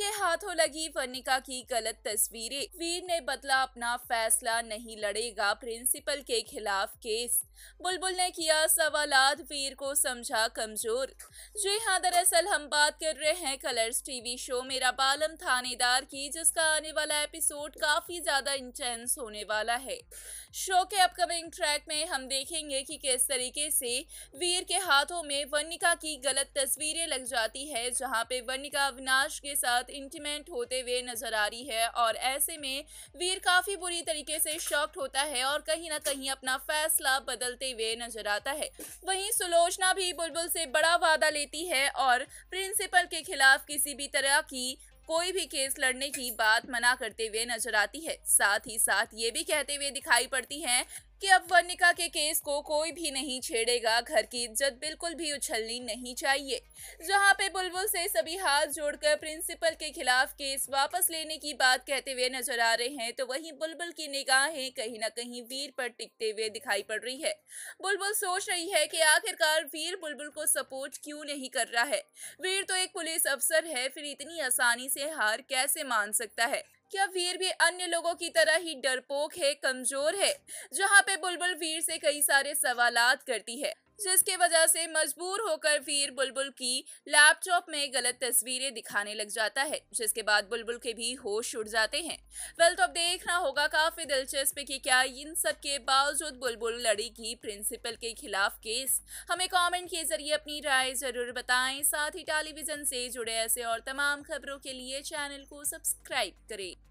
के हाथों लगी वर्णिका की गलत तस्वीरें वीर ने बदला अपना फैसला नहीं लड़ेगा प्रिंसिपल के खिलाफ केस बुलबुल ने किया सवालात वीर को समझा कमजोर जी हाँ दरअसल हम बात कर रहे हैं कलर्स टीवी शो मेरा बालम थानेदार की जिसका आने वाला एपिसोड काफी ज्यादा इंटेंस होने वाला है शो के अपकमिंग ट्रैक में हम देखेंगे कि किस तरीके से वीर के हाथों में वर्णिका की गलत तस्वीरें लग जाती है जहाँ पे वर्णिका अविनाश के साथ साथ इंटीमेट होते हुए नजर आ रही है और ऐसे में वीर काफ़ी बुरी तरीके से शॉक्ट होता है और कहीं ना कहीं अपना फैसला बदलते हुए नजर आता है वहीं सुलोचना भी बुलबुल से बड़ा वादा लेती है और प्रिंसिपल के खिलाफ किसी भी तरह की कोई भी केस लड़ने की बात मना करते हुए नजर आती है साथ ही साथ ये भी कहते हुए दिखाई पड़ती हैं कि अब वर्णिका के केस को कोई भी नहीं छेड़ेगा घर की इज्जत बिल्कुल भी उछलनी नहीं चाहिए जहां पे बुलबुल से सभी हाथ जोड़कर प्रिंसिपल के खिलाफ केस वापस लेने की बात कहते हुए नजर आ रहे हैं तो वहीं बुलबुल की निगाहें कहीं ना कहीं वीर पर टिकते हुए दिखाई पड़ रही है बुलबुल सोच रही है की आखिरकार वीर बुलबुल को सपोर्ट क्यों नहीं कर रहा है वीर तो एक पुलिस अफसर है फिर इतनी आसानी से हार कैसे मान सकता है क्या वीर भी अन्य लोगों की तरह ही डरपोक है कमजोर है जहाँ पे बुलबुल वीर से कई सारे सवालात करती है जिसके वजह से मजबूर होकर वीर बुलबुल की लैपटॉप में गलत तस्वीरें दिखाने लग जाता है जिसके बाद बुलबुल के भी होश उड़ जाते हैं वेल तो अब देखना होगा काफी दिलचस्प कि क्या इन सब के बावजूद बुलबुल लड़ेगी प्रिंसिपल के खिलाफ केस हमें कॉमेंट के जरिए अपनी राय जरूर बताएं साथ ही टेलीविजन से जुड़े ऐसे और तमाम खबरों के लिए चैनल को सब्सक्राइब करें